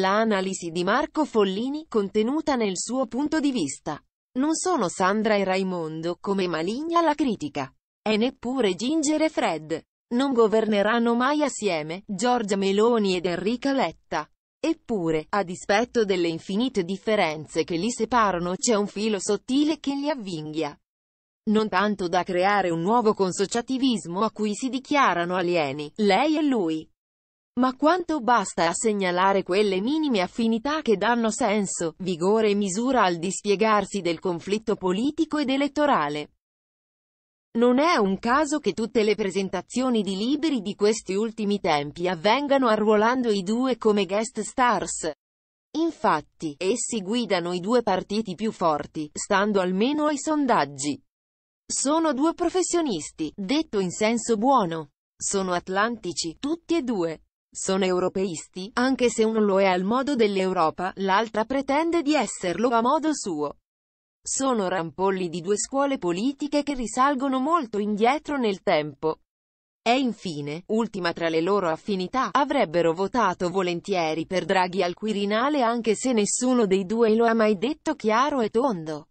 l'analisi di Marco Follini, contenuta nel suo punto di vista. Non sono Sandra e Raimondo come maligna la critica. E neppure Ginger e Fred. Non governeranno mai assieme, Giorgia Meloni ed Enrica Letta. Eppure, a dispetto delle infinite differenze che li separano, c'è un filo sottile che li avvinghia. Non tanto da creare un nuovo consociativismo a cui si dichiarano alieni, lei e lui, ma quanto basta a segnalare quelle minime affinità che danno senso, vigore e misura al dispiegarsi del conflitto politico ed elettorale. Non è un caso che tutte le presentazioni di libri di questi ultimi tempi avvengano arruolando i due come guest stars. Infatti, essi guidano i due partiti più forti, stando almeno ai sondaggi. Sono due professionisti, detto in senso buono. Sono atlantici, tutti e due. Sono europeisti, anche se uno lo è al modo dell'Europa, l'altra pretende di esserlo a modo suo. Sono rampolli di due scuole politiche che risalgono molto indietro nel tempo. E infine, ultima tra le loro affinità, avrebbero votato volentieri per Draghi al Quirinale anche se nessuno dei due lo ha mai detto chiaro e tondo.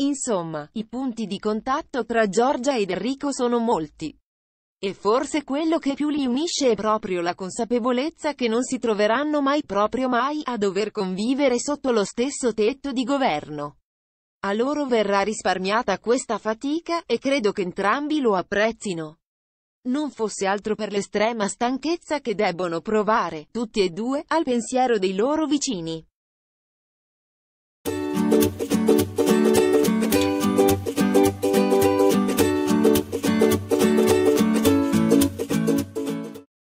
Insomma, i punti di contatto tra Giorgia ed Enrico sono molti. E forse quello che più li unisce è proprio la consapevolezza che non si troveranno mai proprio mai a dover convivere sotto lo stesso tetto di governo. A loro verrà risparmiata questa fatica, e credo che entrambi lo apprezzino. Non fosse altro per l'estrema stanchezza che debbono provare, tutti e due, al pensiero dei loro vicini.